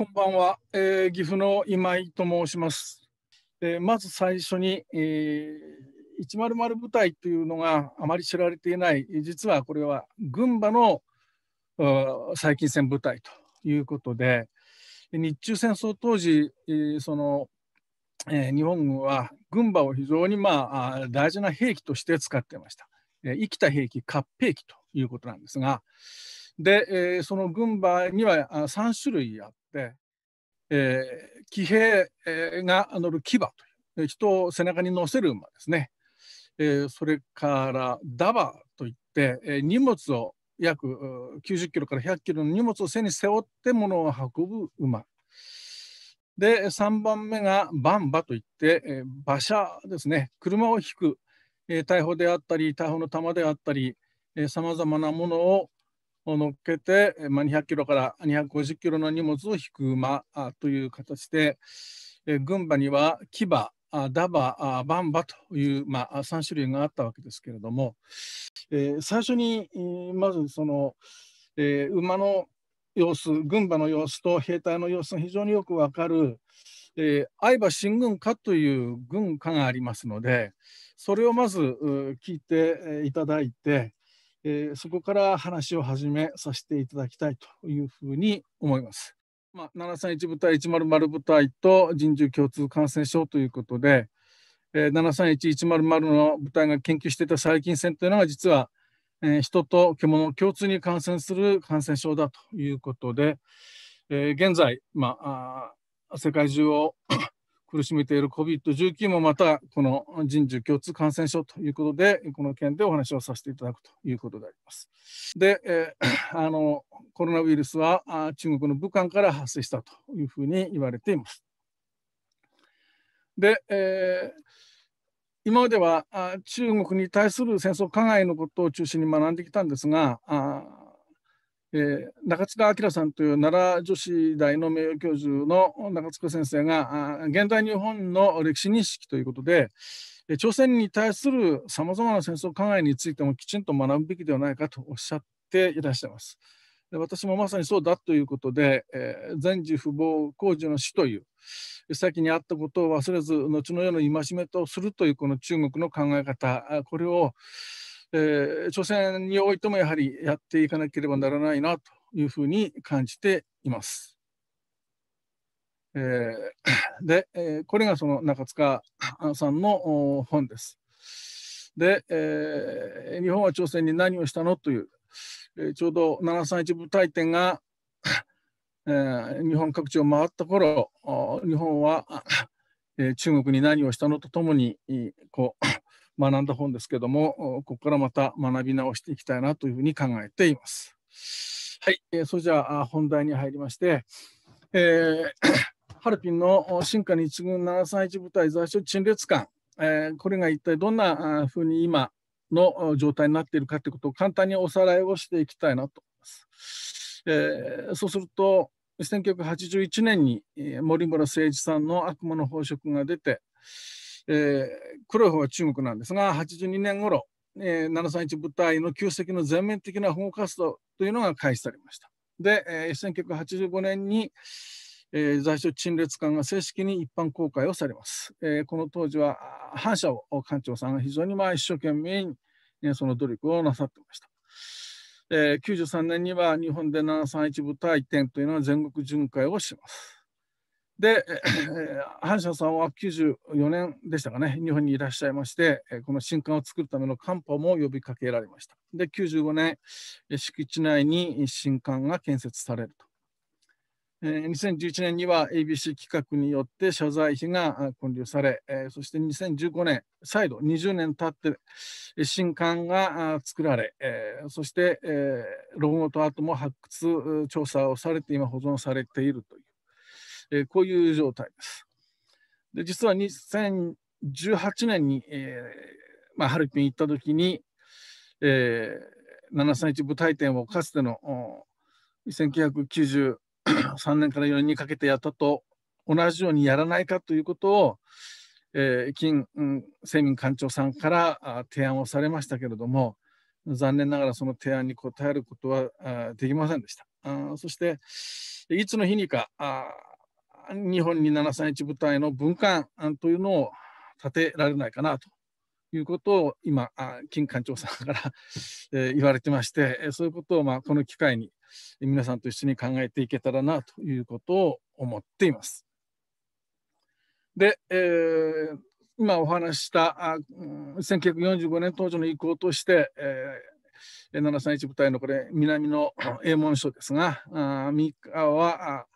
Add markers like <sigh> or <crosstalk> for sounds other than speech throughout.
こんばんは、えー、岐阜の今井と申します。えー、まず最初に、えー、100部隊というのがあまり知られていない、実はこれは群馬の最近戦部隊ということで、日中戦争当時、えー、その、えー、日本軍は群馬を非常に、まあ、大事な兵器として使っていました。えー、生きた兵器、活兵器ということなんですが、で、えー、その群馬には3種類あっで、えー、騎兵が乗る騎馬という人を背中に乗せる馬ですね、えー、それからダバといって、えー、荷物を約90キロから100キロの荷物を背に背負って物を運ぶ馬で3番目がバンバといって、えー、馬車ですね車を引く、えー、大砲であったり大砲の弾であったりさまざまなものをを乗っけて、まあ、200キロから250キロの荷物を引く馬という形で、え群馬には騎馬、ダバ、バンバという、まあ、3種類があったわけですけれども、えー、最初にまずその、えー、馬の様子、群馬の様子と兵隊の様子が非常によくわかる、えー、相葉新軍歌という軍歌がありますので、それをまず聞いていただいて、えー、そこから話を始めさせていただきたいというふうに思います。まあ、731部隊100部隊と人獣共通感染症ということで、えー、731100の部隊が研究していた細菌戦というのが実は、えー、人と獣共通に感染する感染症だということで、えー、現在、まあ、世界中を苦しめている COVID-19 もまたこの人獣共通感染症ということで、この件でお話をさせていただくということであります。で、えー、<coughs> あのコロナウイルスは中国の武漢から発生したというふうに言われています。で、えー、今まではあ中国に対する戦争加害のことを中心に学んできたんですが、あえー、中塚明さんという奈良女子大の名誉教授の中塚先生があ現代日本の歴史認識ということで朝鮮に対するさまざまな戦争考えについてもきちんと学ぶべきではないかとおっしゃっていらっしゃいます。で私もまさにそうだということで、えー、前治不謀工事の死という先にあったことを忘れず後の世の戒めとするというこの中国の考え方これをえー、朝鮮においてもやはりやっていかなければならないなというふうに感じています。えー、で、えー、これがその中塚さんの本です。で、えー、日本は朝鮮に何をしたのという、えー、ちょうど731部隊展が、えー、日本各地を回った頃日本は、えー、中国に何をしたのとともにこう学んだ本ですけども、ここからまた学び直していきたいなというふうに考えています。はい、えー、それじゃあ本題に入りまして、えー、<coughs> ハルピンの化に日軍731部隊座所陳列館、えー、これが一体どんなふうに今の状態になっているかということを簡単におさらいをしていきたいなと思います。えー、そうすると、1981年に森村誠一さんの「悪魔の宝飾」が出て、えー、黒い方が中国なんですが82年頃、えー、731部隊の旧跡の全面的な保護活動というのが開始されました。で、えー、1985年に、えー、在所陳列館が正式に一般公開をされます。えー、この当時は反社を館長さんが非常にまあ一生懸命に、ね、その努力をなさってました。えー、93年には日本で731部隊展というのは全国巡回をします。で、阪神 <coughs> さんは94年でしたかね、日本にいらっしゃいまして、この新館を作るためのカ波も呼びかけられました。で、95年、敷地内に新館が建設されると。2011年には ABC 企画によって謝罪費が建立され、そして2015年、再度20年経って新館が作られ、そしてロゴとアートも発掘調査をされて今保存されているという。えー、こういう状態です。で実は2018年に、えーまあ、ハルキン行った時に、えー、731舞台展をかつての1993年から4年にかけてやったと同じようにやらないかということを、えー、金、うん、民館長さんから提案をされましたけれども残念ながらその提案に応えることはできませんでした。あそしていつの日にかあ日本に731部隊の分館というのを立てられないかなということを今、金館長さんから <laughs> え言われてまして、そういうことをまあこの機会に皆さんと一緒に考えていけたらなということを思っています。で、えー、今お話ししたあ1945年当時の意向として、えー、731部隊のこれ南の英文書ですが、あ三河はあ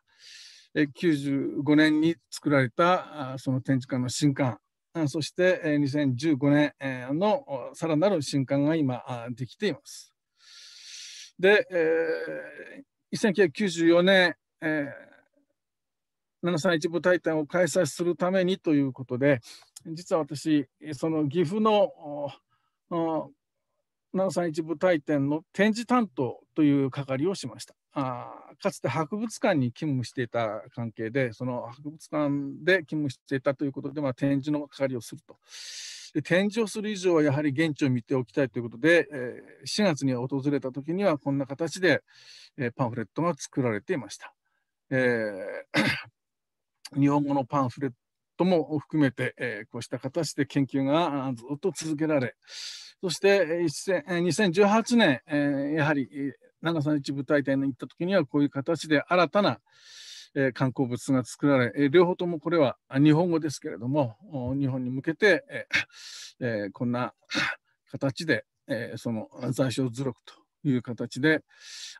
95年に作られたその展示館の新館そして2015年のさらなる新館が今できています。で、1994年、731部隊展を開催するためにということで、実は私、その岐阜の731部隊展の展示担当という係をしました。あかつて博物館に勤務していた関係で、その博物館で勤務していたということで、まあ、展示の係をすると。で展示をする以上はやはり現地を見ておきたいということで、え4月に訪れた時にはこんな形で、えパンフレットが作られていました。えー、<coughs> 日本語のパンフレットも含めて、えこうした形で研究がずっと続けられ、そして2018年、えやはり長さ一部隊隊に行った時にはこういう形で新たな、えー、観光物が作られ、えー、両方ともこれは日本語ですけれども日本に向けて、えー、えー、こんな形で、えー、その在所図録という形で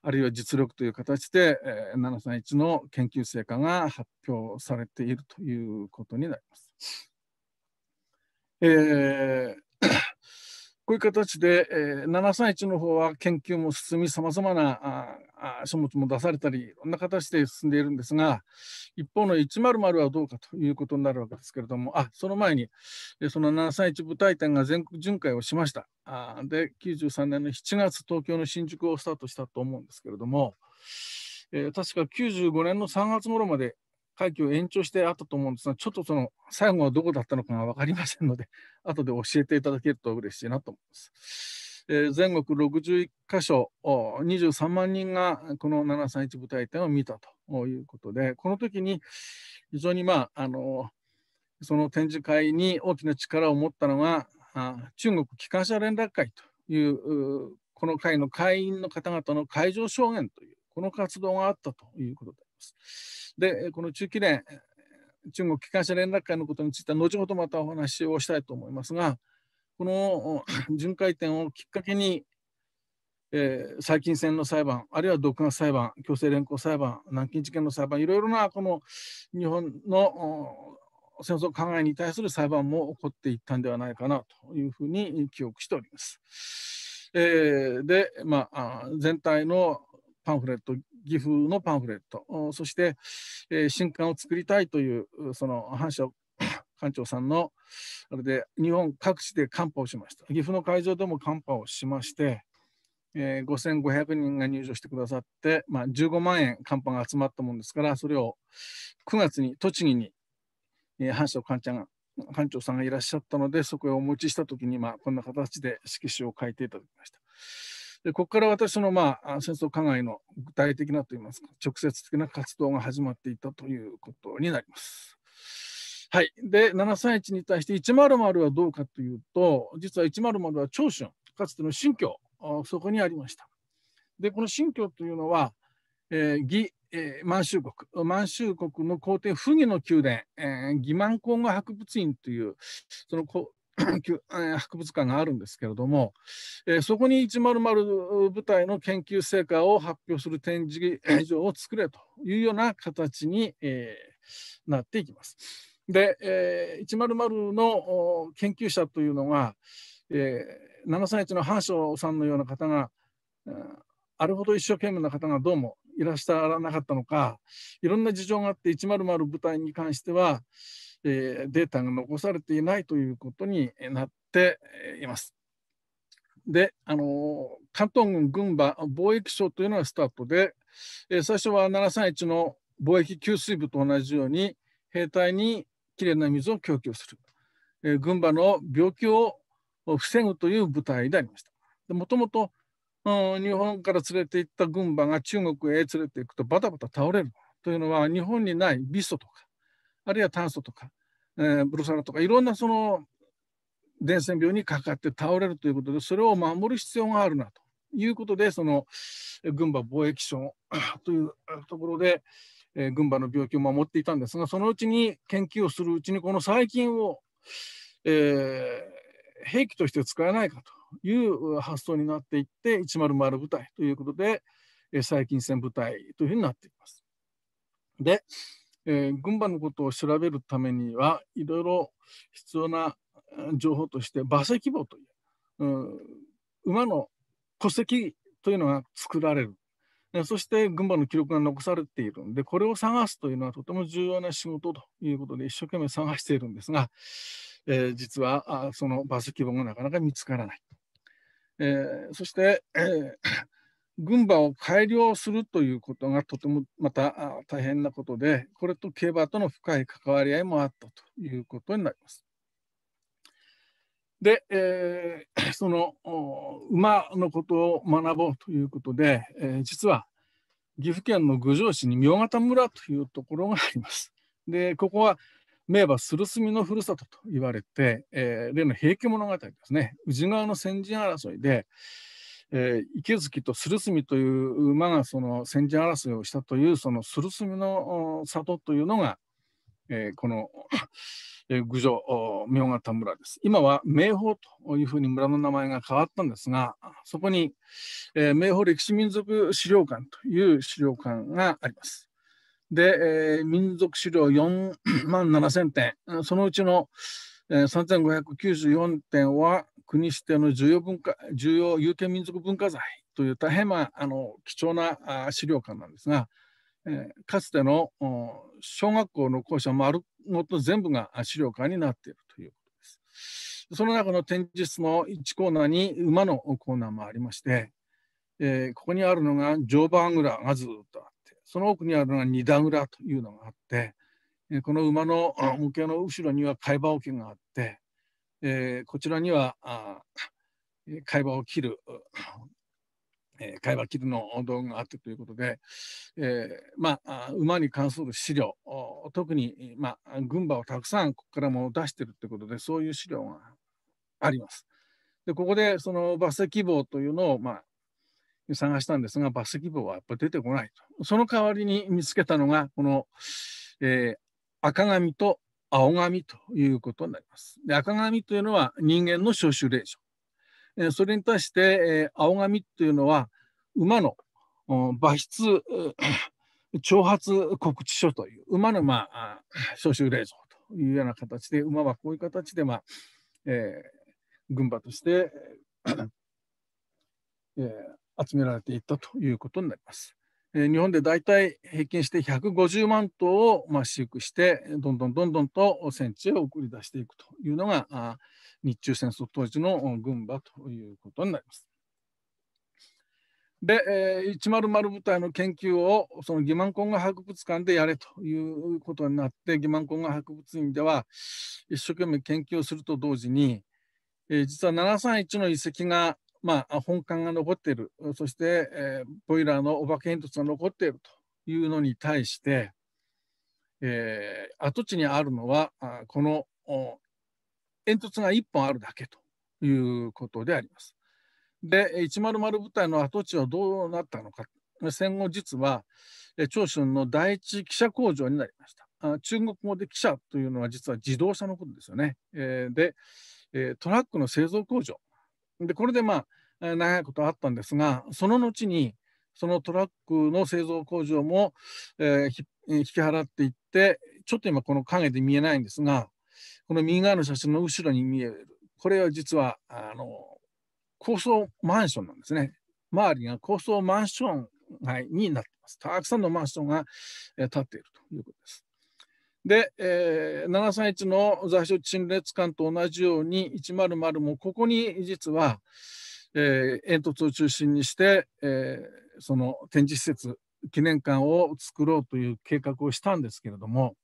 あるいは実力という形で、えー、731の研究成果が発表されているということになります。えーこういう形で、えー、731の方は研究も進み、さまざまな書物も出されたり、いろんな形で進んでいるんですが、一方の100はどうかということになるわけですけれども、あその前に、その731部隊展が全国巡回をしました。あで、93年の7月、東京の新宿をスタートしたと思うんですけれども、えー、確か95年の3月頃まで会期を延長してあったと思うんですが、ちょっとその最後はどこだったのかが分かりませんので、<laughs> 後で教えていただけると嬉しいなと思います。えー、全国61箇所、23万人がこの731部隊展を見たということで、この時に非常に、まあ、あのその展示会に大きな力を持ったのが、中国機関車連絡会という、この会の会員の方々の会場証言という、この活動があったということで、。で、この中期連、中国機関車連絡会のことについては、後ほどまたお話をしたいと思いますが、この巡回展をきっかけに、えー、細菌戦の裁判、あるいは毒ガ裁判、強制連行裁判、軟禁事件の裁判、いろいろなこの日本の戦争考えに対する裁判も起こっていったんではないかなというふうに記憶しております。えー、で、まあ、全体のパンフレット岐阜のパンフレット、そして、えー、新刊を作りたいという、その反社 <coughs> 館長さんの、あれで日本各地でカンパをしました。岐阜の会場でもカンパをしまして、えー、5500人が入場してくださって、まあ、15万円カンパが集まったもんですから、それを9月に栃木に、えー、反社館長が館長さんがいらっしゃったので、そこへお持ちしたときに、まあ、こんな形で色紙を書いていただきました。でここから私の、まあ、戦争加害の具体的なといいますか、直接的な活動が始まっていたということになります。はい、で731に対して100はどうかというと、実は100は長春、かつての新教、そこにありました。で、この新教というのは、えー、義、えー、満州国、満州国の皇帝溥儀の宮殿、えー、義満皇后博物院という、その博物館があるんですけれども、えー、そこに100部隊の研究成果を発表する展示場を作れというような形に、えー、なっていきます。で、えー、100の研究者というのが、えー、731の繁昌さんのような方が、あれほど一生懸命な方がどうもいらっしゃらなかったのかいろんな事情があって100部隊に関してはえデータが残されていないということになっています。で、あの関東軍群馬貿易省というのがスタートで、え最初は731の貿易給水部と同じように兵隊にきれいな水を供給する、え群馬の病気を防ぐという部隊でありました。もともと日本から連れて行った軍馬が中国へ連れて行くとバタバタ倒れるというのは日本にないビストとかあるいは炭素とか、えー、ブルサラとかいろんなその伝染病にかかって倒れるということでそれを守る必要があるなということでその群馬貿易省 <coughs> というところで、えー、群馬の病気を守っていたんですがそのうちに研究をするうちにこの細菌を、えー、兵器として使えないかという発想になっていって100部隊ということで、え細菌戦部隊というふうになっています。でえー、群馬のことを調べるためにはいろいろ必要な情報として馬籍簿という、うん、馬の戸籍というのが作られるそして群馬の記録が残されているんで、これを探すというのはとても重要な仕事ということで、一生懸命探しているんですが、えー、実はその馬籍簿がなかなか見つからない。えー、そして、えー軍馬を改良するということがとてもまた大変なことで、これと競馬との深い関わり合いもあったということになります。で、えー、<coughs> その馬のことを学ぼうということで、えー、実は岐阜県の郡上市に明方村というところがあります。で、ここは名馬鶴住のふるさとと言われて、えー、例の平家物語ですね、宇治川の先陣争いで、えー、池月と鶴住という馬がその戦時争いをしたというその鶴住の里というのが、えー、この、えー、郡上明方村です。今は名宝というふうに村の名前が変わったんですがそこに、えー、名宝歴史民族資料館という資料館があります。で、えー、民族資料4万7000点そのうちの、えー、3594点は国指定の重要文化重要有権民族文化財という大変、まあ、あの貴重な資料館なんですが、えー、かつての小学校の校舎丸ごと全部が資料館になっているということです。その中の展示室の1コーナーに馬のコーナーもありまして、えー、ここにあるのが常磐蔵がずっとあってその奥にあるのが二段蔵というのがあって、えー、この馬の模型の後ろには海馬桶があってえー、こちらにはあ会話を切る、えー、会話切るの道具があってということで、えー、まあ、馬に関する資料、特に、まあ、群馬をたくさんここからも出してるということで、そういう資料があります。で、ここでその馬石棒というのを、まあ、探したんですが、馬石棒はやっぱり出てこないと。その代わりに見つけたのが、この、えー、赤紙と青髪ということになります。で赤髪というのは人間の召集令状。それに対して、え青髪というのは馬の馬筆挑発告知書という馬の、まあ、召集令状というような形で馬はこういう形で、まあえー、軍馬として、えー、集められていったということになります。日本で大体平均して150万頭をまあ飼育してどんどんどんどんと戦地へ送り出していくというのが日中戦争当時の軍馬ということになります。で、え100部隊の研究をその義満ン後博物館でやれということになって義満ン後博物院では一生懸命研究をすると同時に、え実は731の遺跡がまあ、本館が残っている、そして、えー、ボイラーのお化け煙突が残っているというのに対して、えー、跡地にあるのは、あこの煙突が1本あるだけということであります。で、100部隊の跡地はどうなったのか、戦後実は、長春の第一汽車工場になりました。中国語で汽車というのは実は自動車のことですよね。えで、トラックの製造工場でこれでまあ長いことあったんですがその後にそのトラックの製造工場も、えー、引き払っていってちょっと今この影で見えないんですがこの右側の写真の後ろに見えるこれは実はあの高層マンションなんですね周りが高層マンション街になってますたくさんのマンションが建っているということです。で、えー、731の在所陳列館と同じように100もここに実は、えー、煙突を中心にして、えー、その展示施設記念館を作ろうという計画をしたんですけれども、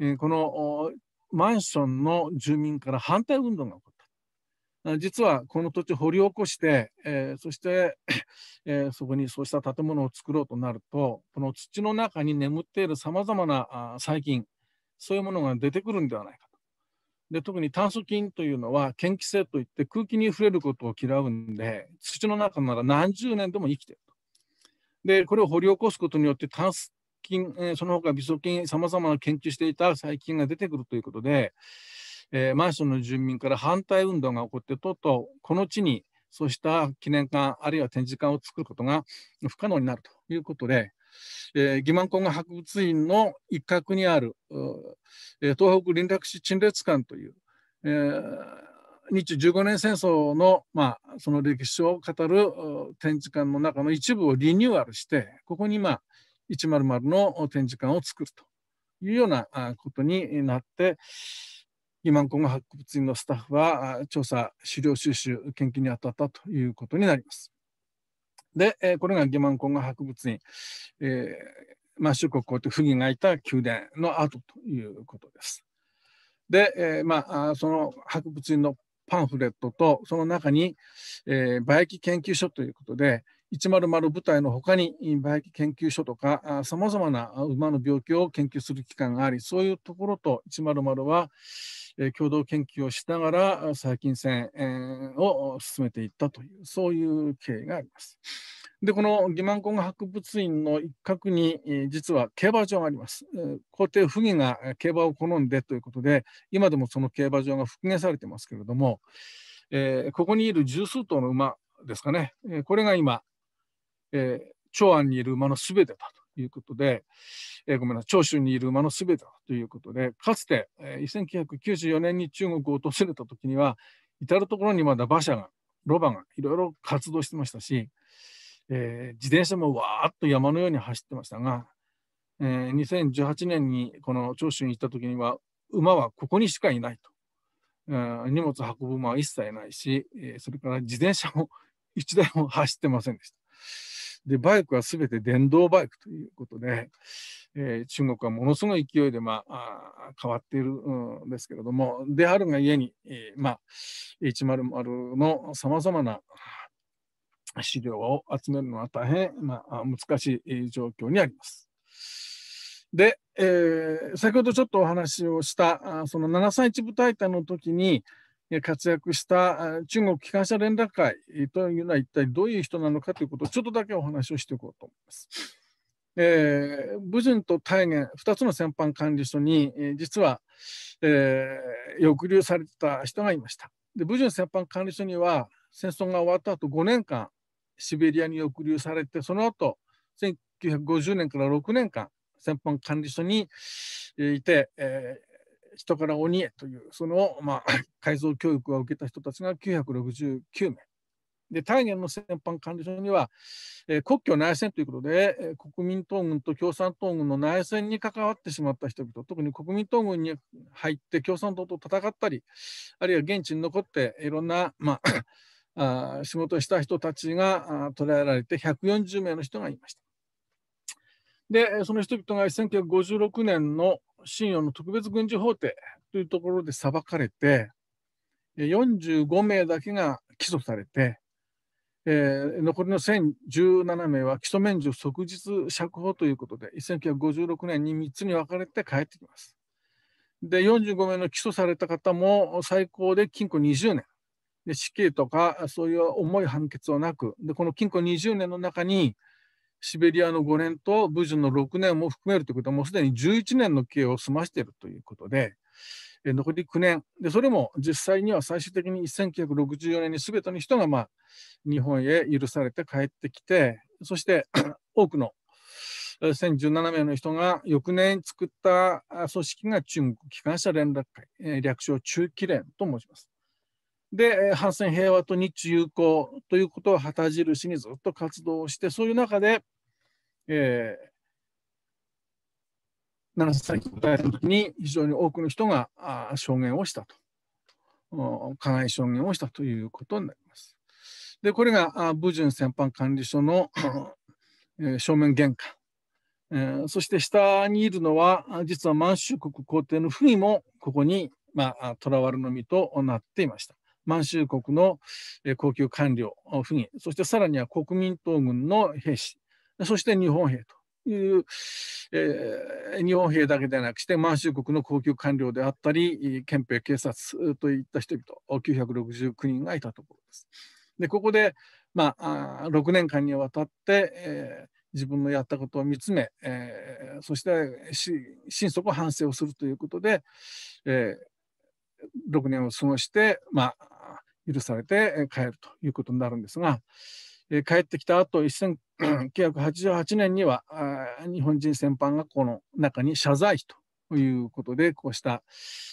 えー、このマンションの住民から反対運動が起こった実はこの土地を掘り起こして、えー、そして、えー、そこにそうした建物を作ろうとなるとこの土の中に眠っているさまざまな細菌そういうものが出てくるんではないかと。で特に炭疽菌というのは嫌気性といって空気に触れることを嫌うんで土の中なら何十年でも生きてると。でこれを掘り起こすことによって炭疽菌、えその他微素菌さまざまな研究していた細菌が出てくるということで、えー、マンションの住民から反対運動が起こってとうとうこの地にそうした記念館あるいは展示館を作ることが不可能になるということでえー、義満工学博物院の一角にある、えー、東北林洛市陳列館という、えー、日15年戦争の、まあ、その歴史を語る展示館の中の一部をリニューアルして、ここに、まあ、100の展示館を作るというようなことになって、義満工学博物院のスタッフは調査、資料収集、研究に当たったということになります。で、えー、これがギマンコンが博物院、えー、まあ、諸国こうやって不義がいた宮殿の跡ということです。で、えー、まあ、その博物院のパンフレットと、その中に、えー、馬疫研究所ということで、100部隊のほかに馬疫研究所とかさまざまな馬の病気を研究する機関がありそういうところと100はえ共同研究をしながら細菌戦を進めていったという、そういう経緯があります。で、この義満工学博物院の一角に、実は競馬場があります。皇帝溥儀が競馬を好んでということで、今でもその競馬場が復元されてますけれども、えー、ここにいる十数頭の馬ですかね、えこれが今、えー、長安にいる馬のすべてだということで、えー、ごめんなさい、長州にいる馬のすべてだということで、かつて、えー、1994年に中国を訪れた時には、至る所にまだ馬車が、ロバがいろいろ活動してましたし、えー、自転車もわーっと山のように走ってましたが、えー、2018年にこの長州に行った時には、馬はここにしかいないと。荷物運ぶ馬は一切ないし、えー、それから自転車も一台も走ってませんでした。で、バイクはすべて電動バイクということで、えー、中国はものすごい勢いで、まあ、あ変わっているんですけれども、であるが家に、えー、まあ、100のさまざまな資料を集めるのは大変、まあ、難しい状況にあります。で、えー、先ほどちょっとお話をした、その731部隊隊の時に、活躍した中国機関車連絡会というのは一体どういう人なのかということをちょっとだけお話をしていこうと思います。えー、武順と大元2つの戦犯管理所に、えー、実は、えー、抑留されてた人がいました。で武順戦犯管理所には戦争が終わった後5年間シベリアに抑留されてその後1950年から6年間戦犯管理所にいて、えー、人から鬼へというその、まあ、<laughs> 改造教育を受けた人たちが969名。で大元の戦犯管理所には、えー、国境内戦ということで、えー、国民党軍と共産党軍の内戦に関わってしまった人々特に国民党軍に入って共産党と戦ったりあるいは現地に残っていろんな、まあ、<coughs> あ仕事をした人たちが捕らえられて140名の人がいました。でその人々が1956年の信用の特別軍事法廷というところで裁かれて、45名だけが起訴されて、えー、残りの1017名は起訴免除即日釈放ということで、1956年に3つに分かれて帰ってきます。で、45名の起訴された方も最高で禁錮20年。で死刑とかそういう重い判決はなくでこの禁錮20年の中にシベリアの5年と武術の6年も含めるということは、もうすでに11年の刑を済ましているということで、え残り9年で、それも実際には最終的に1964年に全ての人が、まあ、日本へ許されて帰ってきて、そして <clears throat> 多くの1017名の人が翌年作った組織が中国機関車連絡会、略称中期連と申します。で、反戦平和と日中友好ということを旗印にずっと活動して、そういう中で、えー、7歳に答えたときに非常に多くの人が証言をしたと。加害証言をしたということになります。で、これが武順戦犯管理所の正面玄関、えー、そして下にいるのは、実は満州国皇帝の文もここに、まあ、囚われの身となっていました。満州国の高級官僚、府議、そしてさらには国民党軍の兵士、そして日本兵という、えー、日本兵だけでなくして満州国の高級官僚であったり憲兵警察といった人々969人がいたところです。でここで、まあ、6年間にわたって、えー、自分のやったことを見つめ、えー、そして心底反省をするということで、えー、6年を過ごして、まあ、許されて帰るということになるんですが、え帰ってきた後、1988 <clears throat> 年には日本人戦犯がこの中に謝罪ということで、こうした、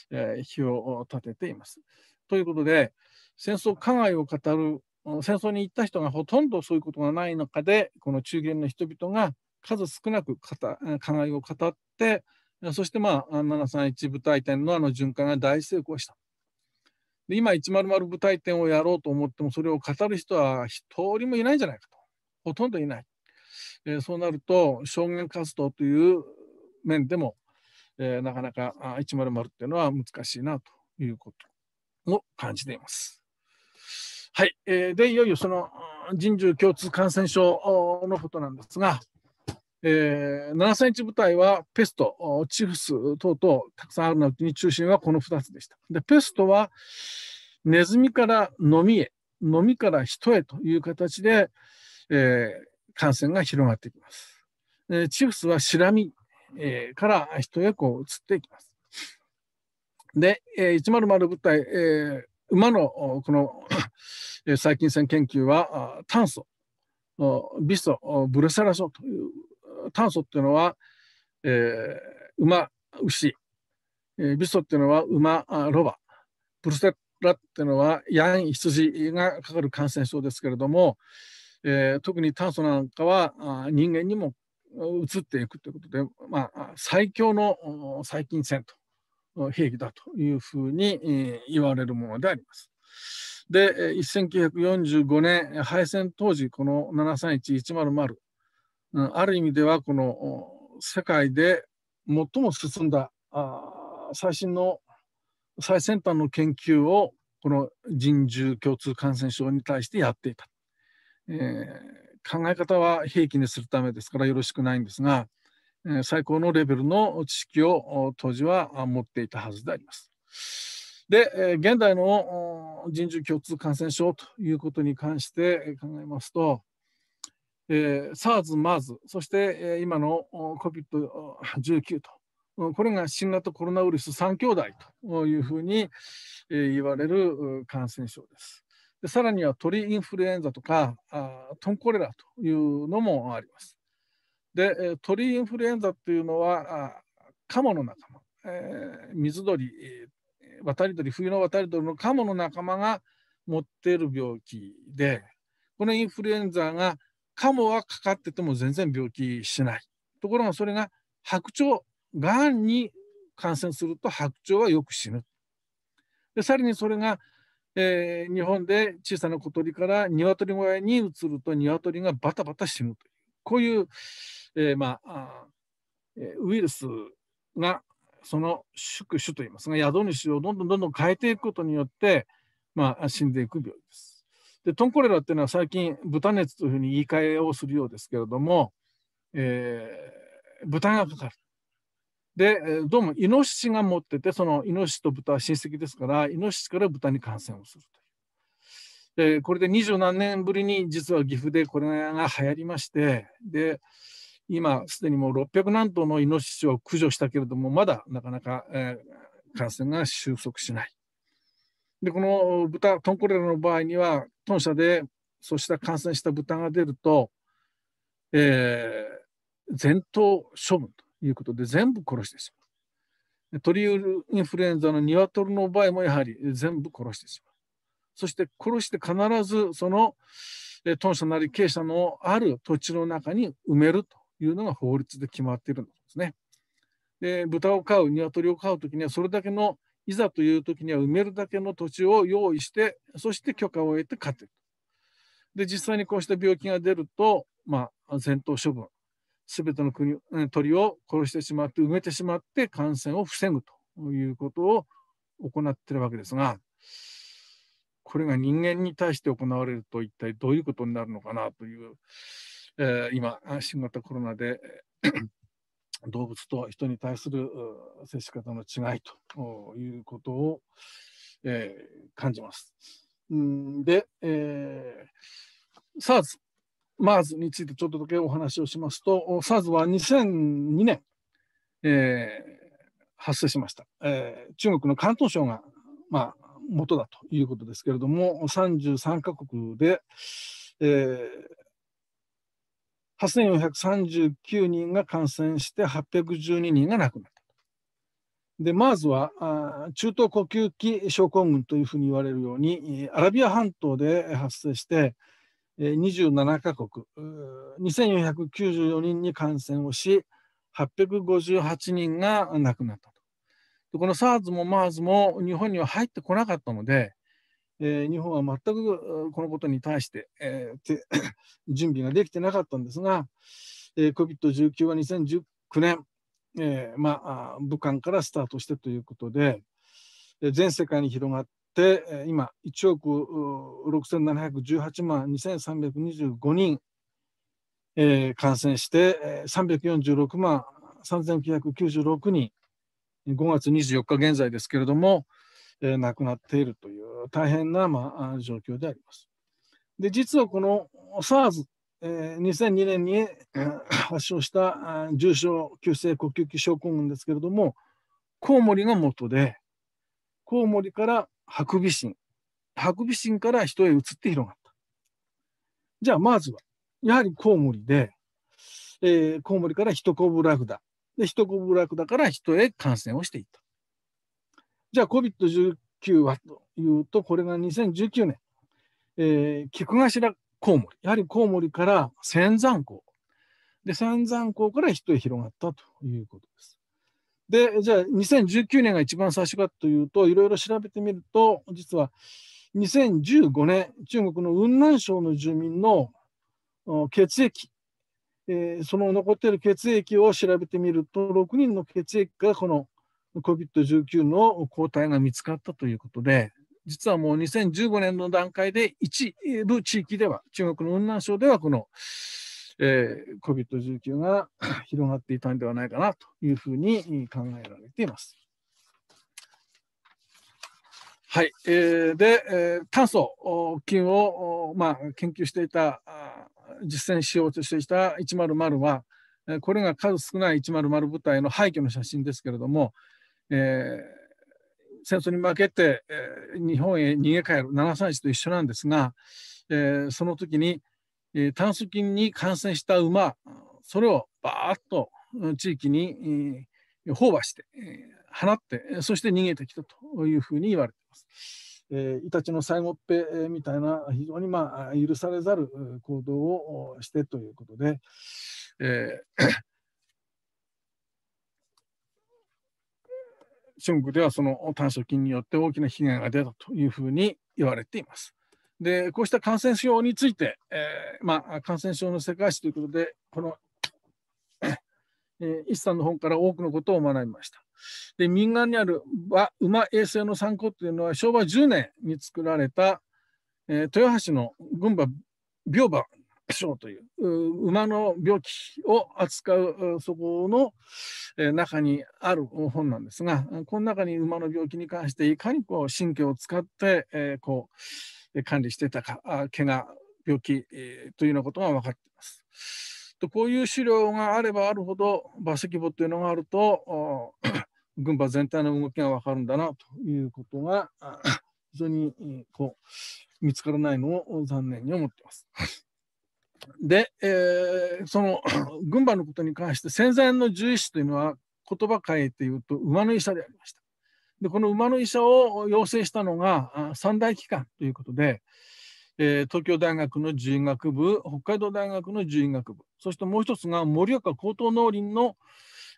えー、を立てています。ということで、戦争加害を語る、戦争に行った人がほとんどそういうことがない中で、この中元の人々が数少なく加害を語って、そして、まあ、731部隊展のあの循環が大成功した。で今100舞台展をやろうと思ってもそれを語る人は一人もいないんじゃないかとほとんどいない、えー、そうなると証言活動という面でも、えー、なかなか100っていうのは難しいなということを感じています。はい、えー、でいよいよその人獣共通感染症のことなんですが、えー、7センチ部隊はペスト、チフス等々たくさんあるのに中心はこの2つでした。で、ペストはネズミからノみへ、ノみから人へという形で、えー、感染が広がっていきます。えチフスはシラミ、えー、から人へこう移っていきます。で、えー、100部隊、えー、馬のこの細菌戦研究は炭素、ビソ、ブルサラソという炭素っていうのは、えー、馬、牛、えー、ビソっていうのは馬、ロバ、プルセラっていうのはヤン、羊がかかる感染症ですけれども、えー、特に炭素なんかはあ人間にも移っていくということで、まあ、最強の細菌戦と兵器だというふうに、えー、言われるものであります。で1945年敗戦当時この73110うん、ある意味ではこの世界で最も進んだ最新の最先端の研究をこの人獣共通感染症に対してやっていた、えー、考え方は兵器にするためですからよろしくないんですが、えー、最高のレベルの知識を当時は持っていたはずであります。で、えー、現代の人獣共通感染症ということに関して考えますと、えー、SARS、MERS、そして、えー、今の COVID-19 と、これが新型コロナウイルス3兄弟というふうに、えー、言われる感染症です。でさらには鳥インフルエンザとかあトンコレラというのもあります。で、え鳥インフルエンザというのはあカモの仲間、えー、水鳥、渡り鳥、冬の渡り鳥のカモの仲間が持っている病気で、このインフルエンザがカモはかかってても全然病気しない。ところがそれが白鳥、がんに感染すると白鳥はよく死ぬ。でさらにそれが、えー、日本で小さな小鳥から鶏小屋に移ると鶏がバタバタ死ぬというこういう、えー、まあウイルスがその宿主といいますが宿主をどんどんどんどん変えていくことによって、まあ、死んでいく病気です。でトンコレラっていうのは最近豚熱というふうに言い換えをするようですけれども、えー、豚がかかる。でどうもイノシシが持っててそのイノシシと豚は親戚ですからイノシシから豚に感染をするという。でこれで二十何年ぶりに実は岐阜でこれが流行りましてで今すでにもう600何頭のイノシシを駆除したけれどもまだなかなか、えー、感染が収束しない。で、この豚、トンコレラの場合には、豚舎でそうした感染した豚が出ると、えー、全頭処分ということで、全部殺してしまう。鳥インフルエンザの鶏の場合もやはり全部殺してしまう。そして殺して必ずその豚舎なり鶏舎のある土地の中に埋めるというのが法律で決まっているんですね。で豚を飼う鶏を飼う時にはそれだけのいざという時には埋めるだけの土地を用意して、そして許可を得て勝てる。で、実際にこうした病気が出ると、まあ、戦闘処分、すべての国鳥を殺してしまって、埋めてしまって感染を防ぐということを行ってるわけですが、これが人間に対して行われると一体どういうことになるのかなという、えー、今、新型コロナで動物と人に対する接し方の違いということを、えー、感じます。んで、えー、SARS、MERS についてちょっとだけお話をしますと、SARS は2002年、えー、発生しました、えー。中国の広東省が、まあ、元だということですけれども、33カ国で、えー、8439人が感染して812人が亡くなった。で、MARS はあ中東呼吸器症候群というふうに言われるように、アラビア半島で発生して、27カ国、2494人に感染をし、858人が亡くなったと。でこの SARS も MARS も日本には入ってこなかったので、えー、日本は全くこのことに対して、えー、<coughs> 準備ができてなかったんですが、えー、COVID-19 は2019年、えーまあ、武漢からスタートしてということで、えー、全世界に広がって、えー、今、1億6718万2325人、えー、感染して、346万3996人、5月24日現在ですけれども、えー、亡くなっているという大変な、まあ、状況であります。で実はこの SARS、えー、2002年に、えー、<coughs> 発症した重症急性呼吸器症候群ですけれどもコウモリが元でコウモリからハクビシンハクビシンから人へ移って広がった。じゃあまずはやはりコウモリで、えー、コウモリからヒトコブラクダでヒトコブラクダから人へ感染をしていった。じゃあ COVID-19 9話というと、これが2019年、えー、菊頭コウモリ、やはりコウモリから仙山港、で、仙山港から人へ広がったということです。で、じゃあ2019年が一番最初かというと、いろいろ調べてみると、実は2015年、中国の雲南省の住民の血液、えー、その残っている血液を調べてみると、6人の血液がこの COVID-19 の抗体が見つかったということで、実はもう2015年の段階で一部地域では、中国の雲南省ではこの、えー、COVID-19 が広がっていたんではないかなというふうに考えられています。はい、えー、で、えー、炭素菌を、まあ、研究していた実践しようとしていた100はこれが数少ない100部隊の廃墟の写真ですけれどもえー、戦争に負けて、えー、日本へ逃げ帰る731と一緒なんですが、えー、その時に、えー、炭疽菌に感染した馬それをバーッと地域に、えー、放馬して、えー、放ってそして逃げてきたというふうに言われています。えー、イタチの最後っぺみたいな非常にまあ許されざる行動をしてということで、えー中国ではその炭疽菌によって大きな被害が出たというふうに言われています。で、こうした感染症について、えー、まあ、感染症の世界史ということで、この、えー、石さんの本から多くのことを学びました。で、民間にある馬衛星の参考というのは昭和10年に作られた、えー、豊橋の群馬、病馬症という馬の病気を扱うそこの中にある本なんですがこの中に馬の病気に関していかにこう神経を使って、えー、こう管理してたか怪我病気、えー、というようなことが分かっています。とこういう資料があればあるほど馬石母というのがあると群 <coughs> 馬全体の動きが分かるんだなということが非常にこう見つからないのを残念に思っています。で、えー、その <clears throat> 群馬のことに関して戦前の獣医師というのは言葉変えて言うと馬の医者でありました。でこの馬の医者を養成したのが三大機関ということで、えー、東京大学の獣医学部北海道大学の獣医学部そしてもう一つが盛岡高等農林の、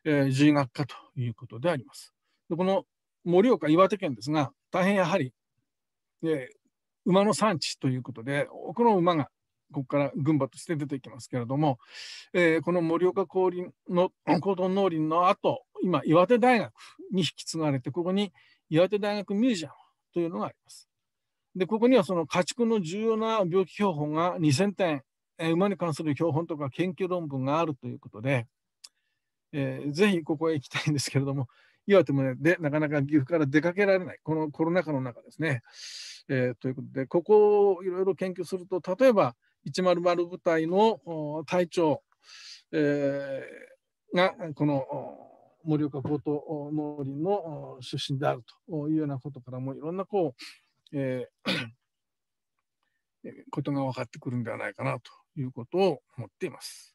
えー、獣医学科ということであります。でこの盛岡岩手県ですが大変やはり、えー、馬の産地ということで多くの馬がここから群馬として出てきますけれども、えー、この盛岡高林の高等農林の後今岩手大学に引き継がれてここに岩手大学ミュージアムというのがあります。でここにはその家畜の重要な病気標本が2000点、えー、馬に関する標本とか研究論文があるということで、えー、ぜひここへ行きたいんですけれども岩手もねでなかなか岐阜から出かけられないこのコロナ禍の中ですね。えー、ということでここをいろいろ研究すると例えば100部隊の隊長、えー、がこの盛岡高等農林の出身であるというようなことからもいろんなこう、えー、ことが分かってくるんではないかなということを思っています。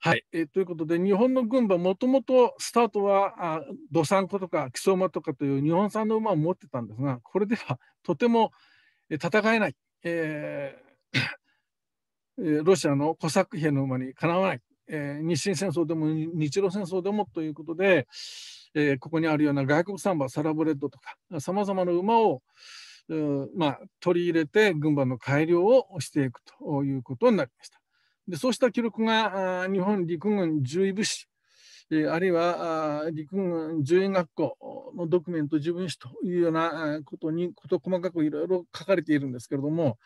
はい、えー、ということで日本の軍馬もともとスタートはあサ産子とか木曽馬とかという日本産の馬を持ってたんですがこれではとても戦えない、えーロシアの小作兵の馬にかなわない、えー、日清戦争でも日露戦争でもということで、えー、ここにあるような外国産馬サラブレッドとかさまざまな馬を、まあ、取り入れて軍馬の改良をしていくということになりました。でそうした記録が日本陸軍獣医部士あるいは陸軍獣医学校のドキュメント自分史というようなことに事細かくいろいろ書かれているんですけれども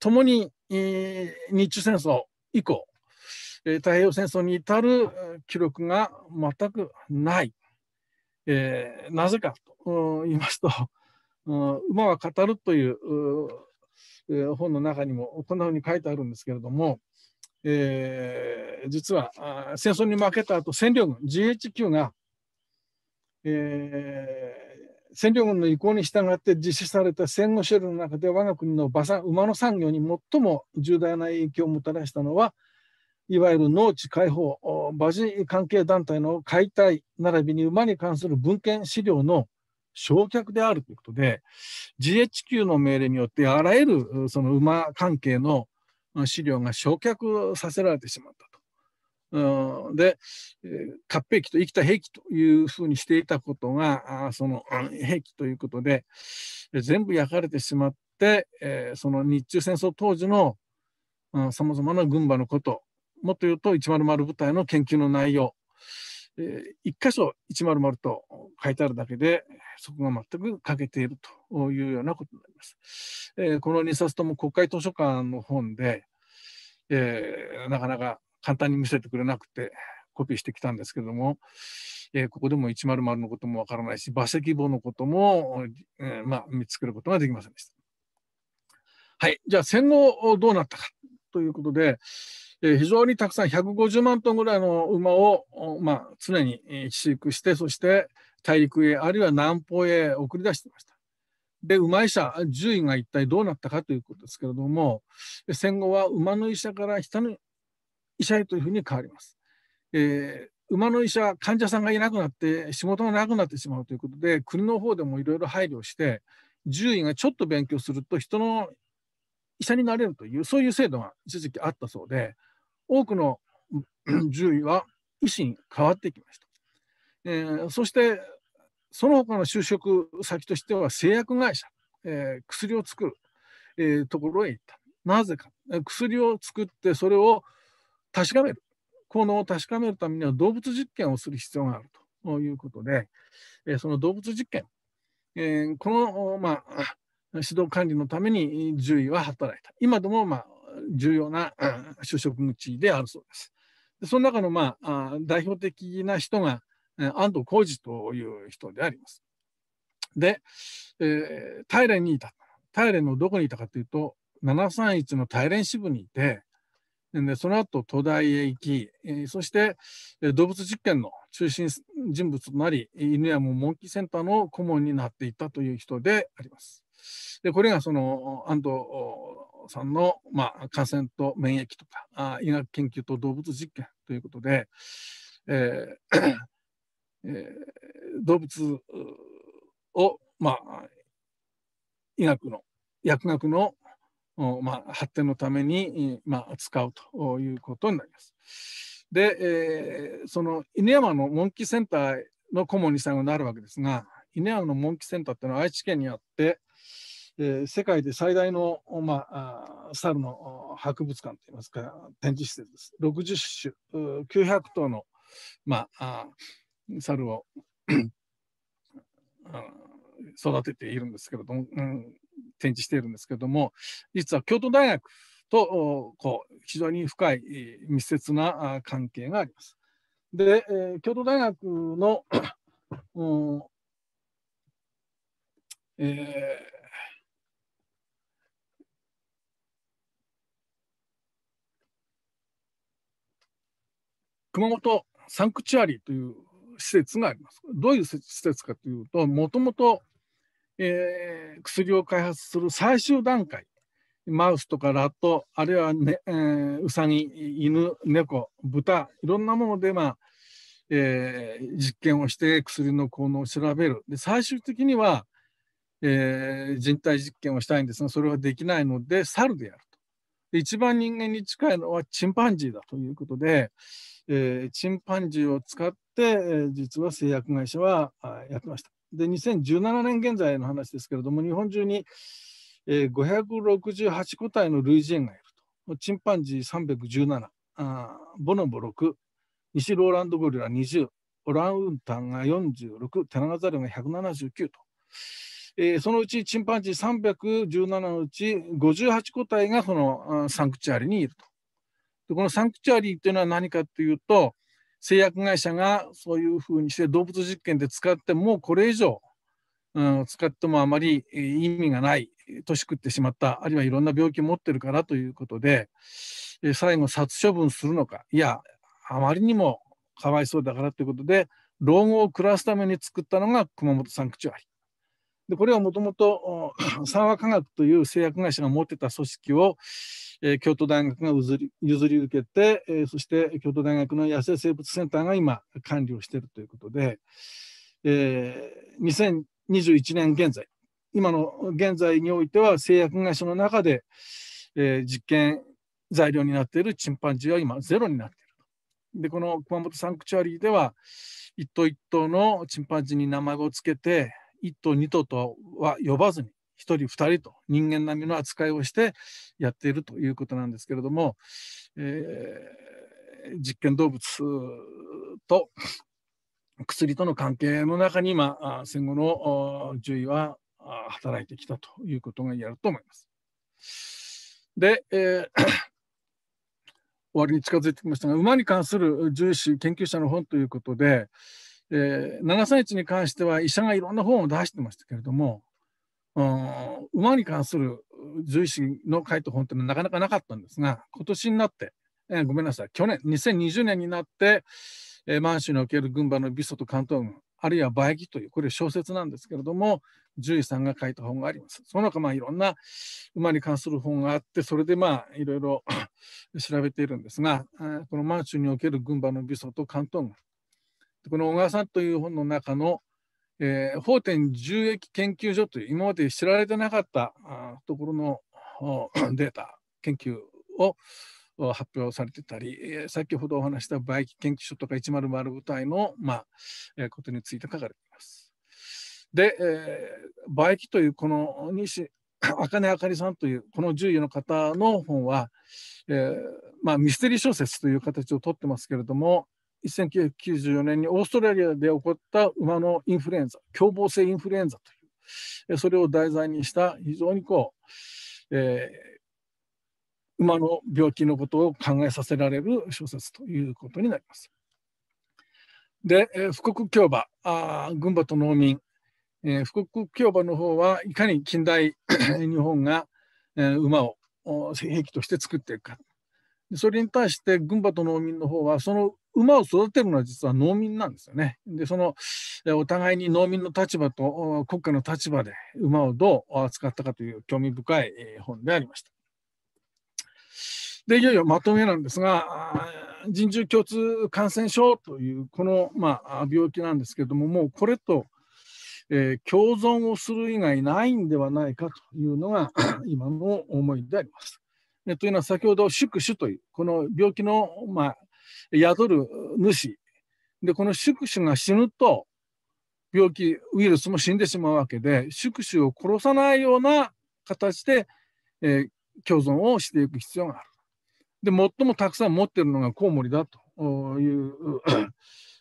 ともに、えー、日中戦争以降、えー、太平洋戦争に至る記録が全くない。えー、なぜかと言いますと、うん、馬は語るというう本の中にもこんなふうに書いてあるんですけれども、えー、実は戦争に負けた後、占領軍 GHQ が、えー、占領軍の意向に従って実施された戦後シェルの中で我が国の馬産馬の産業に最も重大な影響をもたらしたのはいわゆる農地解放馬事関係団体の解体並びに馬に関する文献資料の焼却であるということで GHQ の命令によってあらゆるその馬関係の資料が焼却させられてしまったと。うん、で、核兵器と生きた兵器というふうにしていたことが、その兵器ということで、全部焼かれてしまって、えその日中戦争当時のさまざまな軍馬のこと、もっと言うと100部隊の研究の内容、え一箇所100と書いてあるだけで、そこが全く欠けているというようなことになります。えこの2冊とも国会図書館の本で、えー、なかなか簡単に見せてくれなくてコピーしてきたんですけども、えー、ここでも100のこともわからないし馬石簿のことも、えー、まあ、見つけることができませんでした。はい、じゃあ戦後どうなったかということで、えー、非常にたくさん150万トンぐらいの馬を、まあ、常に飼育してそして大陸へあるいは南方へ送り出していました。で馬医者獣医が一体どうなったかということですけれども戦後は馬の医者から人の医者へというふうに変わります。えー、馬の医者患者さんがいなくなって仕事がなくなってしまうということで国の方でもいろいろ配慮して獣医がちょっと勉強すると人の医者になれるというそういう制度が一時期あったそうで多くの <clears throat> 獣医は医師に変わってきました。えー、そしてその他の就職先としては製薬会社、えー、薬を作る、えー、ところへ行った。なぜか薬を作ってそれを確かめる。効能を確かめるためには動物実験をする必要があるということで、えその動物実験、えー、この、まあ、指導管理のために獣医は働いた。今でも、まあ、重要な就職口であるそうです。でその中の、まあ、代表的な人が安藤浩二という人であります。で、えー、大連にいた。大連のどこにいたかというと、731の大連支部にいて、でその後東大へ行き、えそして、え動物実験の中心人物となり犬やもモンキーセンターの顧問になっていったという人であります。でこれがその安藤さんの、まあ、感染と免疫とかあ医学研究と動物実験ということで、えー <coughs> えー、動物を、まあ、医学の薬学のまあ、発展のために、まあ、使うということになります。で、えー、その犬山のモンキーセンターの顧問に最後になるわけですが、犬山のモンキーセンターっていうのは愛知県にあって、えー、世界で最大の、まあ、猿の博物館といいますか、展示施設です。60種、900頭の、まあ、猿を育てているんですけれども、うん、展示しているんですけども実は京都大学とこう非常に深い密接な関係があります。で、えー、京都大学の、<coughs> うんえー熊本サンクチュアリーという施設があります。どういう施設かというと、もともとえー、薬を開発する最終段階マウスとかラットあるいはね、えー、ウサギ犬猫豚いろんなもので、まあえー、実験をして薬の効能を調べるで最終的には、えー、人体実験をしたいんですがそれはできないので猿でやるとで一番人間に近いのはチンパンジーだということで、えー、チンパンジーを使って、えー、実は製薬会社はやってました。で、2017年現在の話ですけれども、日本中に、えー、568個体の類人がいると。チンパンジー317、あボノボ6、西ローランドゴリラ20、オランウータンが46、テナガザルが179と。えー、そのうちチンパンジー317のうち58個体がそのサンクチュアリにいると。でこのサンクチュアリーというのは何かというと、製薬会社がそういうふうにして動物実験で使ってもうこれ以上、うん、使ってもあまり意味がない年食ってしまったあるいはいろんな病気持ってるからということで最後殺処分するのかいやあまりにもかわいそうだからということで老後を暮らすために作ったのが熊本産口割でこれはもともと三和科学という製薬会社が持ってた組織を、えー、京都大学が譲り譲り受けて、えー、そして京都大学の野生生物センターが今管理をしているということで、えー、2021年現在今の現在においては製薬会社の中で、えー、実験材料になっているチンパンジーは今ゼロになっているでこの熊本サンクチュアリーでは一頭一頭のチンパンジーに名前を付けて1頭2頭とは呼ばずに1人2人と人間並みの扱いをしてやっているということなんですけれども、えー、実験動物と薬との関係の中に今戦後の獣医は働いてきたということが言えると思います。で、えー終わりに近づいてきましたが馬に関する獣医師研究者の本ということで、えー、7歳児に関しては医者がいろんな本を出してましたけれども、うん、馬に関する獣医師の書いた本っていうのはなかなかなかったんですが今年になって、えー、ごめんなさい去年2020年になって、えー、満州における群馬の美ソと関東軍あるいは馬役というこれ小説なんですけれども獣医さんが書いた本がありますその他まあいろんな馬に関する本があってそれでまあいろいろ <coughs> 調べているんですがこの満州における群馬の美ソと関東軍この小川さんという本の中の、えー、法典重益研究所という今まで知られてなかったところの <coughs> データ研究を発表されてたり、えー、先ほどお話した媒機研究所とか100部隊の、まあえー、ことについて書かれています。で、えー、馬駅というこの西 <coughs> 茜あかりさんというこの獣医の方の本は、えーまあ、ミステリー小説という形をとってますけれども、1994年にオーストラリアで起こった馬のインフルエンザ凶暴性インフルエンザというそれを題材にした非常にこう、えー、馬の病気のことを考えさせられる小説ということになります。で、えー、富国競馬あ群馬と農民、えー、富国競馬の方はいかに近代 <clears throat> 日本が、えー、馬を兵器として作っていくかそれに対して軍馬と農民の方はその馬を育てるのは実は農民なんですよね。でそのお互いに農民の立場と国家の立場で馬をどう扱ったかという興味深い本でありました。でいよいよまとめなんですが人獣共通感染症というこの、まあ、病気なんですけれどももうこれと、えー、共存をする以外ないんではないかというのが <clears throat> 今の思いであります。というのは先ほど宿主というこの病気の、まあ、宿る主でこの宿主が死ぬと病気ウイルスも死んでしまうわけで宿主を殺さないような形で、えー、共存をしていく必要がある。で最もたくさん持ってるのがコウモリだという、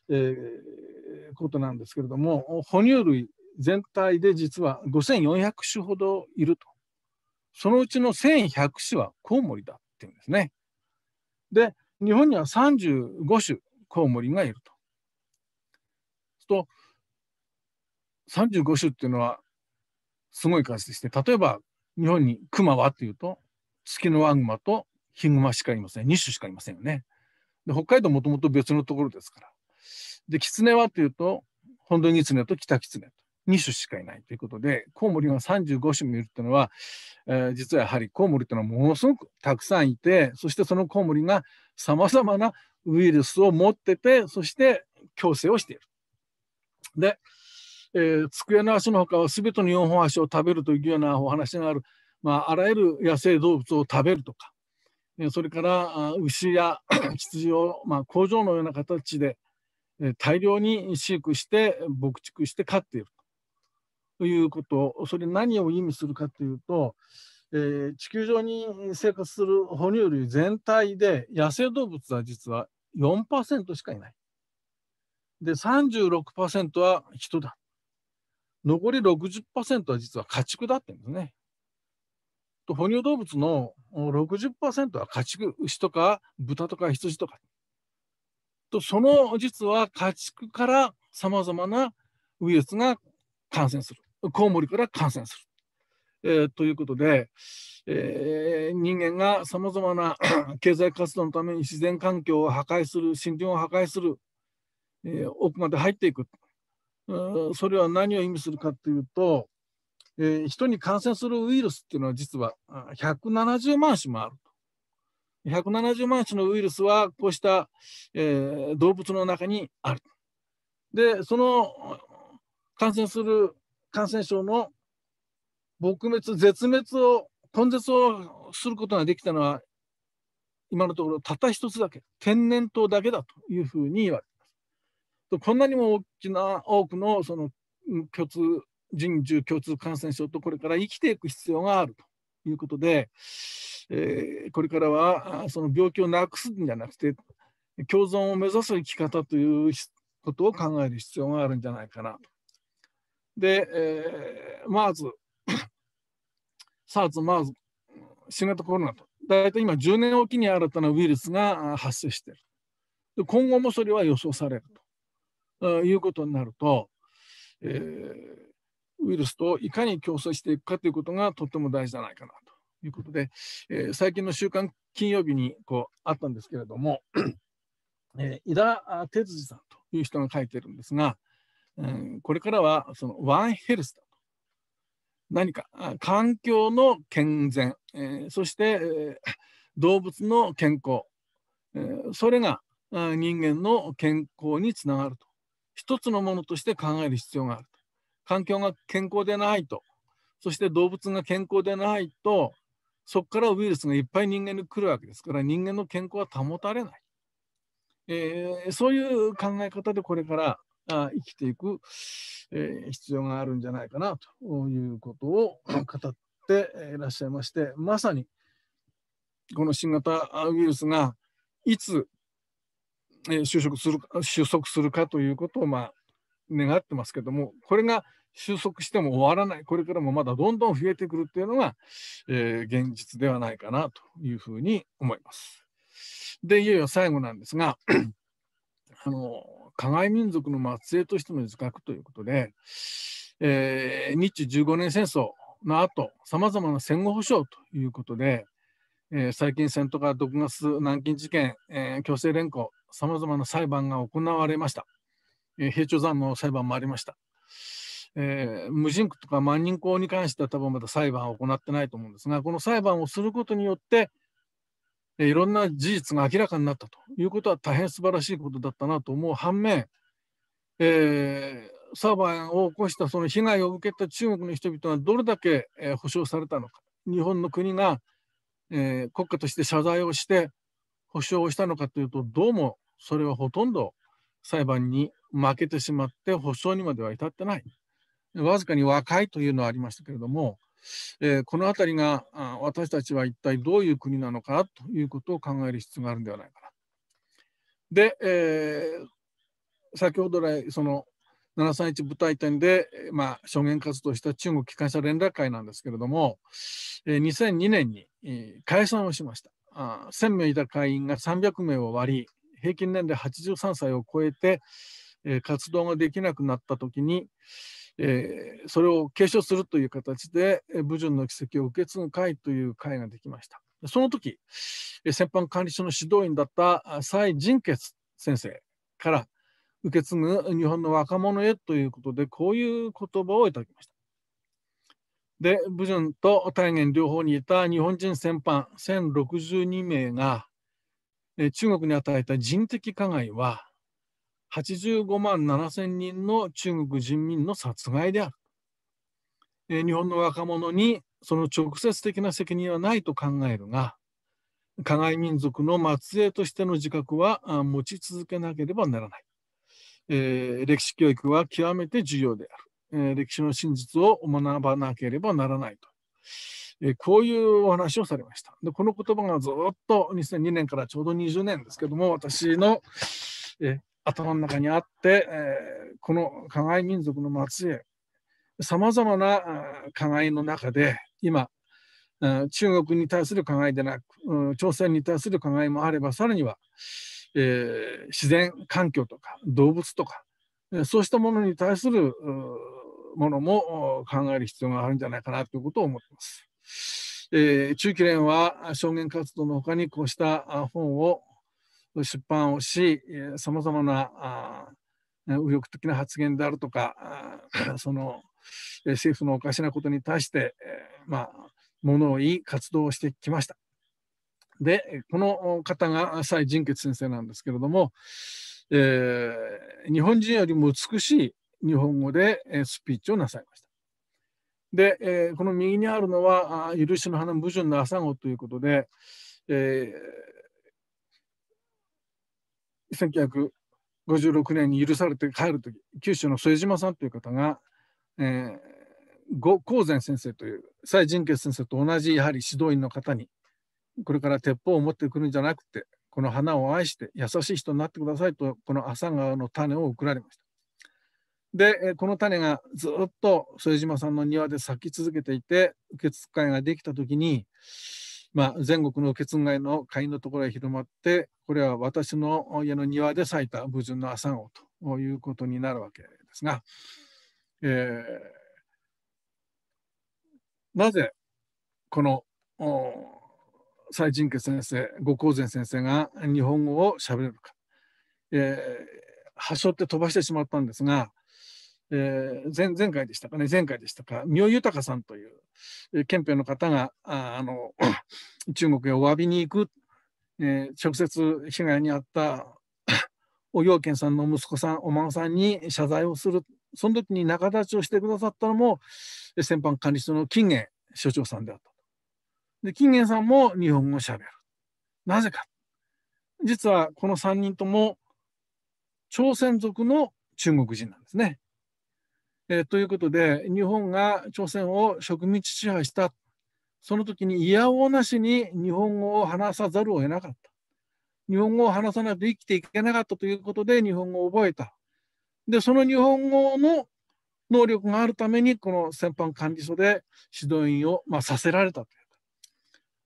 えー、ことなんですけれども哺乳類全体で実は5400種ほどいるとそのうちの1100種はコウモリだっていうんですね。で日本には35種コウモリがいると。と35種っていうのはすごい数でして例えば日本にクマはっていうとツキノワグマとヒグマしかいません2種しかいませんよね。で北海道もともと別のところですから。でキツネはというと本土キツネとタキツネ2種しかいないということで、コウモリが35種もいるというのは、えー、実はやはりコウモリというのはものすごくたくさんいて、そしてそのコウモリがさまざまなウイルスを持ってて、そして共生をしている。で、えー、机の足のほかはすべての4本足を食べるというようなお話がある、まあ、あらゆる野生動物を食べるとか、それから牛や <coughs> 羊を、まあ、工場のような形で大量に飼育して牧畜して飼っている。ということ、それ何を意味するかというと、えー、地球上に生活する哺乳類全体で野生動物は実は4%しかいない。で、36%は人だ。残り60%は実は家畜だってうんですね。と哺乳動物の60%は家畜、牛とか豚とか羊とか。とその実は家畜からさまざまなウイルスが感染する。コウモリから感染する。えー、ということで、えー、人間がさまざまな <clears throat> 経済活動のために自然環境を破壊する森林を破壊する、えー、奥まで入っていくそれは何を意味するかというと、えー、人に感染するウイルスっていうのは実は170万種もある。170万種のウイルスはこうした、え動物の中にある。でその感染する感染症の撲滅、絶滅を、根絶をすることができたのは、今のところたった一つだけ、天然痘だけだというふうに言われています。こんなにも大きな、多くのその共通、人獣共通感染症とこれから生きていく必要があるということで、えー、これからはその病気をなくすんじゃなくて、共存を目指す生き方ということを考える必要があるんじゃないかなとで、えー、まず、さ a r s まず新型コロナと、大体今10年おきに新たなウイルスが発生している。で今後もそれは予想されるということになると、えー、ウイルスといかに共生していくかということがとても大事じゃないかなということで、えー、最近の週刊金曜日にこうあったんですけれども、<coughs> えー、井田哲司さんという人が書いてるんですが、うん、これからはそのワンヘルスだと。何か環境の健全、えー、そして、えー、動物の健康、えー、それが人間の健康につながると。一つのものとして考える必要があると。環境が健康でないと、そして動物が健康でないと、そこからウイルスがいっぱい人間に来るわけですから、人間の健康は保たれない。えー、そういう考え方でこれから生きていく、え必要があるんじゃないかなということを語っていらっしゃいましてまさにこの新型ウイルスがいつ収束する収束するかということを、まあ、願ってますけどもこれが収束しても終わらないこれからもまだどんどん増えてくるっていうのが、えー、現実ではないかなというふうに思います。でいよいよ最後なんですが <clears throat> あの加害民族の末裔としての自覚ということで、えー、日中15年戦争の後さまざまな戦後保障ということで、えー、最近戦とか毒ガス南京事件、えー、強制連行さまざまな裁判が行われました、えー、平長山の裁判もありました、えー、無人区とか万人口に関しては多分まだ裁判を行ってないと思うんですがこの裁判をすることによっていろんな事実が明らかになったということは大変素晴らしいことだったなと思う反面、えー、サーバーを起こしたその被害を受けた中国の人々がどれだけ、えー、保障されたのか、日本の国が、えー、国家として謝罪をして保障をしたのかというと、どうもそれはほとんど裁判に負けてしまって、保障にまでは至ってない。わずかに和解というのはありましたけれども、えー、この辺りがあ私たちは一体どういう国なのかということを考える必要があるんではないかな。で、えー、先ほど来その731部隊展で、まあ、証言活動した中国機関車連絡会なんですけれども、えー、2002年に、えー、解散をしました。あ1000名いた会員が300名を割り平均年齢83歳を超えて、えー、活動ができなくなった時に、えー、それを継承するという形で武順の奇跡を受け継ぐ会という会ができましたその時戦犯管理所の指導員だった蔡仁傑先生から受け継ぐ日本の若者へということでこういう言葉をいただきましたで武順と大元両方にいた日本人戦犯1062名が中国に与えた人的加害は85万7千人の中国人民の殺害である。えー、日本の若者にその直接的な責任はないと考えるが、加害民族の末裔としての自覚は持ち続けなければならない。えー、歴史教育は極めて重要である、えー、歴史の真実を学ばなければならないと。えー、こういうお話をされました。でこの言葉がずっと2002年からちょうど20年ですけども、私の、え頭の中にあって、えー、この加害民族の末裔さまざまな加害の中で今中国に対する加害でなく朝鮮に対する加害もあればさらには、えー、自然環境とか動物とかそうしたものに対するものも考える必要があるんじゃないかなということを思っています。えー、中期連は証言活動のほかにこうした本を出版をし、さまざまな右翼的な発言であるとか、<laughs> その政府のおかしなことに対して、まあ、物を言い活動をしてきました。で、この方が蔡仁傑先生なんですけれども、えー、日本人よりも美しい日本語でスピーチをなさいました。で、えー、この右にあるのは「許しの花無純の朝顔」ということで、えー1956年に許されて帰る時九州の副島さんという方が、えー、善先生という蔡仁傑先生と同じやはり指導員の方にこれから鉄砲を持ってくるんじゃなくてこの花を愛して優しい人になってくださいとこの朝顔の種を送られました。でこの種がずっと副島さんの庭で咲き続けていて受付会ができた時に、まあ、全国の受付会の会員のところへ広まってこれは私の家の庭で咲いた武人の朝顔ということになるわけですが、えー、なぜこの蔡仁家先生後光善先生が日本語をしゃべれるか、えー、発祥って飛ばしてしまったんですが、えー、前前回でしたかね前回でしたか三明豊さんという、え憲兵の方がああの <clears throat> 中国へお詫びに行くえー、直接被害に遭った <laughs> お行健さんの息子さんお孫さんに謝罪をするその時に仲立ちをしてくださったのも先般管理室の金元所長さんであったで金元さんも日本語をしゃべるなぜか実はこの3人とも朝鮮族の中国人なんですね。えー、ということで日本が朝鮮を植民地支配したその時に嫌をなしに日本語を話さざるを得なかった。日本語を話さないと生きていけなかったということで日本語を覚えた。で、その日本語の能力があるために、この戦犯管理所で指導員を、まあ、させられたとい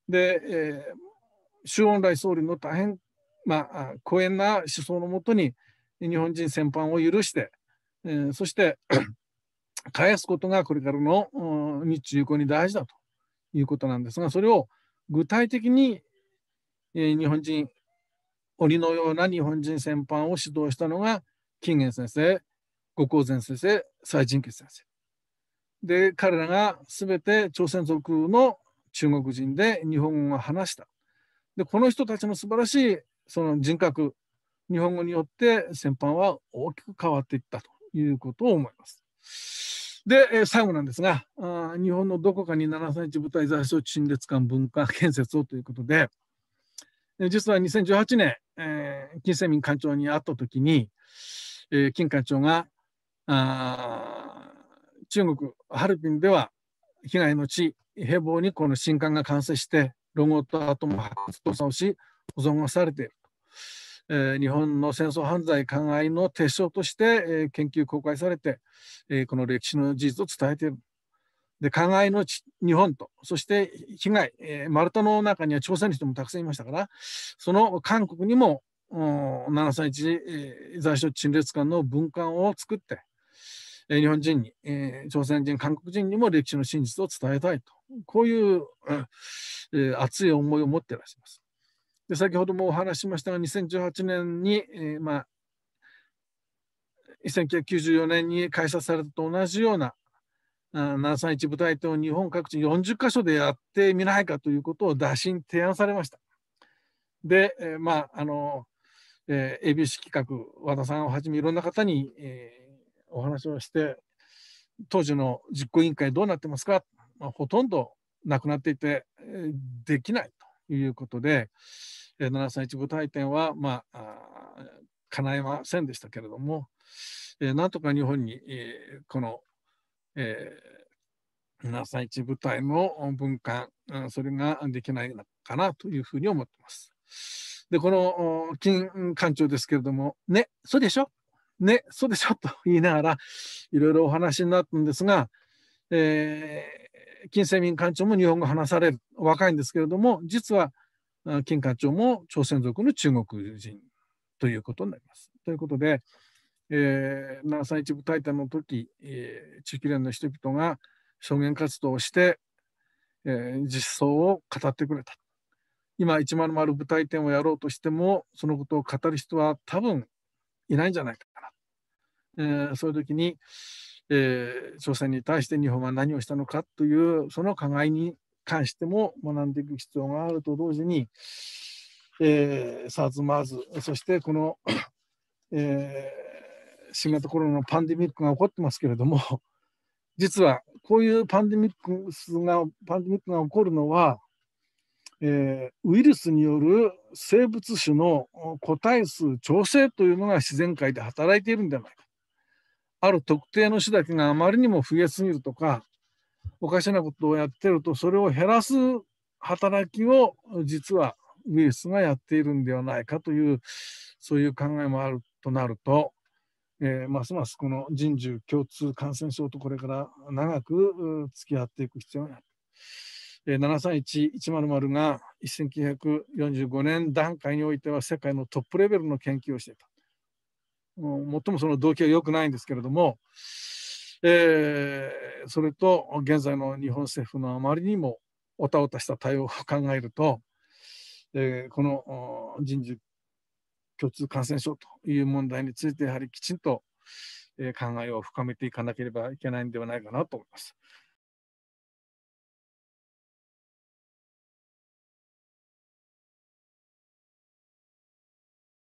うで、えー、周恩来総理の大変、まあ、公園な思想のもとに、日本人戦犯を許して、えー、そして <clears throat> 返すことがこれからの日中友好に大事だと。いうことなんですが、それを具体的に、え日本人、鬼のような日本人戦犯を指導したのが、金元先生、五光前先生、蔡仁傑先生。で、彼らが全て朝鮮族の中国人で日本語を話した。で、この人たちの素晴らしいその人格、日本語によって戦犯は大きく変わっていったということを思います。で、えー、最後なんですがあ、日本のどこかに7センチ部隊在所陳列館文化建設をということで、えー、実は2018年、えー、金世民館長に会った時に、えー、金館長があ中国ハルピンでは被害の地平房にこの新館が完成してロゴとアトム発掘調査をし保存がされていると。え日本の戦争犯罪考えの鉄唱として、え研究公開されて、えこの歴史の事実を伝えている。で、考えの日本と、そして被害、え丸太の中には朝鮮の人もたくさんいましたから、その韓国にも731、えー、在所陳列館の文館を作って、え日本人に、え朝鮮人、韓国人にも歴史の真実を伝えたいと、こういう、え熱い思いを持っていらっしゃいます。で先ほどもお話しましたが、2018年に、えー、まあ、1994年に開設されたと同じような731部隊と日本各地40か所でやってみないかということを打診提案されました。で、えー、まああの、えー、ABC 企画和田さんをはじめいろんな方に、えー、お話をして当時の実行委員会どうなってますか、まあ、ほとんどなくなっていて、えー、できないということで、731部隊展は、まあ、あ叶えませんでしたけれども、えー、なんとか日本に、えー、この、えー、731部隊のうん、それができないのかなというふうに思ってます。で、この金館長ですけれども、ね、そうでしょね、そうでしょと言いながら、いろいろお話になったんですが、えー、金世民館長も日本語話される、若いんですけれども、実は金館長も朝鮮族の中国人ということになります。ということで、えー、南山一部大隊の時、えー、地域連の人々が証言活動をして、えー、実相を語ってくれた。今、100部隊展をやろうとしても、そのことを語る人は多分いないんじゃないかな。えー、そういう時に、えー、朝鮮に対して日本は何をしたのかという、その加害に関しても学んでいく必要があると同時に、えー、サーズ、マーズ、そしてこの、えー、新型コロナのパンデミックが起こってますけれども、実はこういうパンデミックがパンデミックが起こるのは、えー、ウイルスによる生物種の個体数調整というのが自然界で働いているんじゃないか。ある特定の種だけがあまりにも増えすぎるとか、おかしなことをやってると、それを減らす働きを実はウイルスがやっているんではないかという、そういう考えもあるとなると、えー、ますますこの人獣共通感染症とこれから長く付き合っていく必要がある。えー、731100が1945年段階においては世界のトップレベルの研究をしていた。最もその動機は良くないんですけれども、えー、それと現在の日本政府のあまりにもおたおたした対応を考えると、えー、この人事共通感染症という問題についてやはりきちんと、え考えを深めていかなければいけないんではないかなと思います。